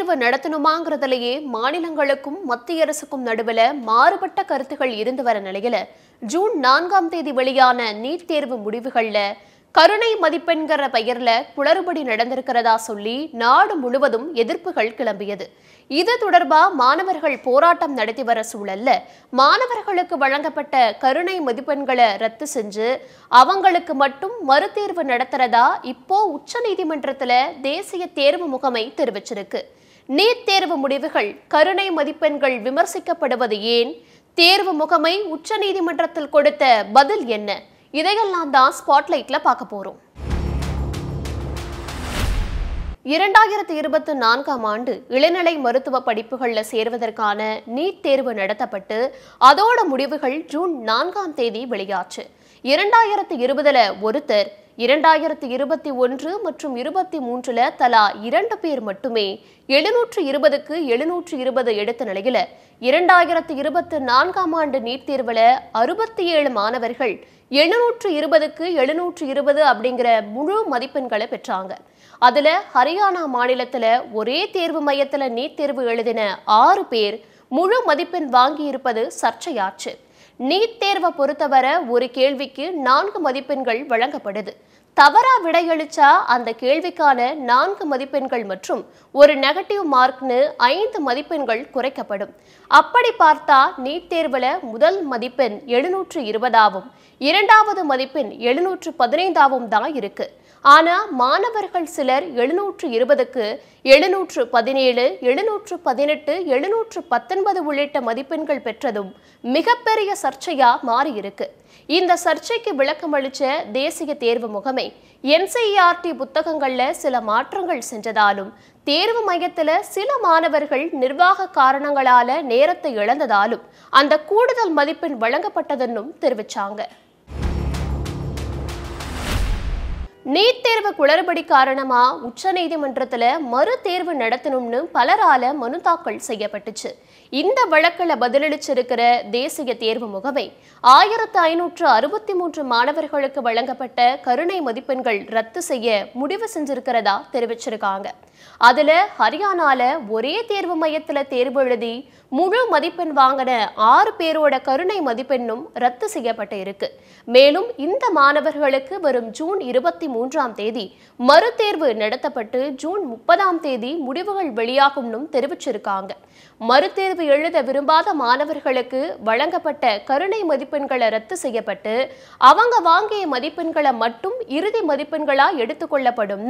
தேர்வு நடத்தணுமாங்கிறதுலயே மாநிலங்களுக்கும் மத்திய அரசுக்கும் நடுவில் மாறுபட்ட கருத்துகள் இருந்து வர நிலையில ஜூன் நான்காம் தேதி வெளியான நீட் தேர்வு முடிவுகள்ல கருணை மதிப்பெண்கிற பெயர்ல குளறுபடி நடந்திருக்கிறதா சொல்லி நாடு முழுவதும் எதிர்ப்புகள் கிளம்பியது இது தொடர்பா மாணவர்கள் போராட்டம் நடத்தி வர சூழல்ல மாணவர்களுக்கு வழங்கப்பட்ட கருணை மதிப்பெண்களை ரத்து செஞ்சு அவங்களுக்கு மட்டும் மறுதேர்வு நடத்துறதா இப்போ உச்ச நீதிமன்றத்துல தேசிய தேர்வு முகமை தெரிவிச்சிருக்கு நீட் தேர்வு முடிவுகள் கருணை மதிப்பெண்கள் விமர்சிக்கப்படுவது ஏன் தேர்வு முகமை உச்சநீதிமன்றத்தில் கொடுத்த பதில் என்ன இதையெல்லாம் தான் ஸ்பாட்லைட்ல பார்க்க போறோம் இரண்டாயிரத்தி இருபத்தி நான்காம் ஆண்டு இளநிலை மருத்துவ படிப்புகளில் சேர்வதற்கான நீட் தேர்வு நடத்தப்பட்டு அதோட முடிவுகள் ஜூன் நான்காம் தேதி வெளியாச்சு இரண்டாயிரத்தி இருபதுல ஒருத்தர் இரண்டாயிரத்து இருபத்தி ஒன்று மற்றும் இருபத்தி மூன்றுல தலா இரண்டு பேர் மட்டுமே எழுநூற்று இருபதுக்கு எழுநூற்று இருபது எடுத்த நிலையில இரண்டாயிரத்து இருபத்தி நான்காம் ஆண்டு நீட் தேர்வில் அறுபத்தி ஏழு மாணவர்கள் எழுநூற்று இருபதுக்கு எழுநூற்று இருபது அப்படிங்கிற முழு மதிப்பெண்களை பெற்றாங்க அதுல ஹரியானா மாநிலத்துல ஒரே தேர்வு மையத்துல நீட் தேர்வு எழுதின ஆறு பேர் முழு மதிப்பெண் வாங்கி இருப்பது சர்ச்சையாச்சு நீட் தேர்வை பொறுத்தவரை ஒரு கேள்விக்கு நான்கு மதிப்பெண்கள் வழங்கப்படுது தவறா விடையளிச்சா அந்த கேள்விக்கான நான்கு மதிப்பெண்கள் மற்றும் ஒரு நெகட்டிவ் மார்க்னு ஐந்து மதிப்பெண்கள் குறைக்கப்படும் அப்படி பார்த்தா நீட் தேர்வில் முதல் மதிப்பெண் எழுநூற்று இருபதாவும் இரண்டாவது மதிப்பெண் எழுநூற்று பதினைந்தாவும் தான் இருக்கு ஆனால் மாணவர்கள் சிலர் எழுநூற்று இருபதுக்கு எழுநூற்று பதினேழு எழுநூற்று பதினெட்டு எழுநூற்று பத்தொன்பது உள்ளிட்ட மதிப்பெண்கள் பெற்றதும் மிகப்பெரிய சர்ச்சையாக மாறியிருக்கு இந்த சர்ச்சைக்கு விளக்கம் அளிச்ச தேசிய தேர்வு முகமை என்சிஇஆர்டி e புத்தகங்கள்ல சில மாற்றங்கள் செஞ்சதாலும் தேர்வு மையத்தில் சில மாணவர்கள் நிர்வாக காரணங்களால நேரத்தை இழந்ததாலும் அந்த கூடுதல் மதிப்பெண் வழங்கப்பட்டதுன்னும் தெரிவிச்சாங்க நீட் தேர்வு குளறுபடி காரணமா உச்சநீதிமன்றத்தில் மறு தேர்வு நடத்தணும்னு பலரால மனு தாக்கல் செய்யப்பட்டுச்சு இந்த வழக்கில் பதிலளிச்சிருக்கிற தேசிய தேர்வு முகமை ஆயிரத்து ஐநூற்று அறுபத்தி மூன்று மாணவர்களுக்கு வழங்கப்பட்ட கருணை மதிப்பெண்கள் ரத்து செய்ய முடிவு செஞ்சிருக்கிறதா தெரிவிச்சிருக்காங்க அதுல ஹரியானால ஒரே தேர்வு மையத்தில் தேர்வு எழுதி முழு மதிப்பெண் வாங்கின ஆறு பேரோட கருணை மதிப்பெண்ணும் ரத்து செய்யப்பட்டு இருக்கு மேலும் இந்த மாணவர்களுக்கு வரும் ஜூன் இருபத்தி மூன்றாம் தேதி மறுதேர்வு நடத்தப்பட்டு ஜூன் முப்பதாம் தேதி முடிவுகள் வெளியாகும்னும் தெரிவிச்சிருக்காங்க மறுதேர்வு எழுத விரும்பாத மாணவர்களுக்கு வழங்கப்பட்ட கருணை மதிப்பெண்களை ரத்து செய்யப்பட்டு அவங்க வாங்கிய மதிப்பெண்களை மட்டும் இறுதி மதிப்பெண்களா எடுத்துக்கொள்ளப்படும்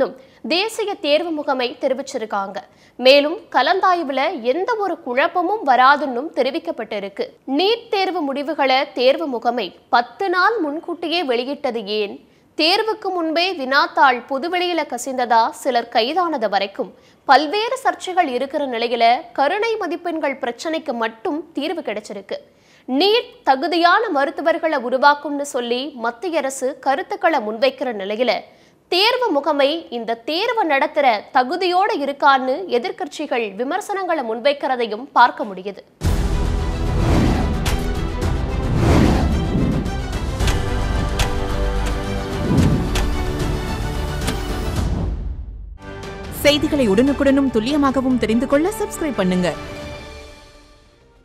தேசிய தேர்வு முகமை தெரிவிச்சிருக்காங்க மேலும் கலந்தாய்வுல எந்த ஒரு குழப்பமும் வராதுன்னு தெரிவிக்கப்பட்டிருக்கு நீட் தேர்வு முடிவுகளை தேர்வு முகமை பத்து நாள் முன்கூட்டியே வெளியிட்டது ஏன் தேர்வுக்கு முன்பே வினாத்தாள் புதுவெளியில கசிந்ததா சிலர் கைதானது வரைக்கும் பல்வேறு சர்ச்சைகள் இருக்கிற நிலையில கருணை மதிப்பெண்கள் பிரச்சனைக்கு மட்டும் தீர்வு கிடைச்சிருக்கு நீட் தகுதியான மருத்துவர்களை உருவாக்கும்னு சொல்லி மத்திய அரசு கருத்துக்களை முன்வைக்கிற நிலையில தேர்வு முகமை இந்த தேர்வு நடத்துற தகுதியோடு இருக்கான்னு எதிர்க்கட்சிகள் விமர்சனங்களை முன்வைக்கிறதையும் பார்க்க முடியுது செய்திகளை உடனுக்குடனும் துல்லியமாகவும் தெரிந்து கொள்ள சப்ஸ்கிரைப் பண்ணுங்க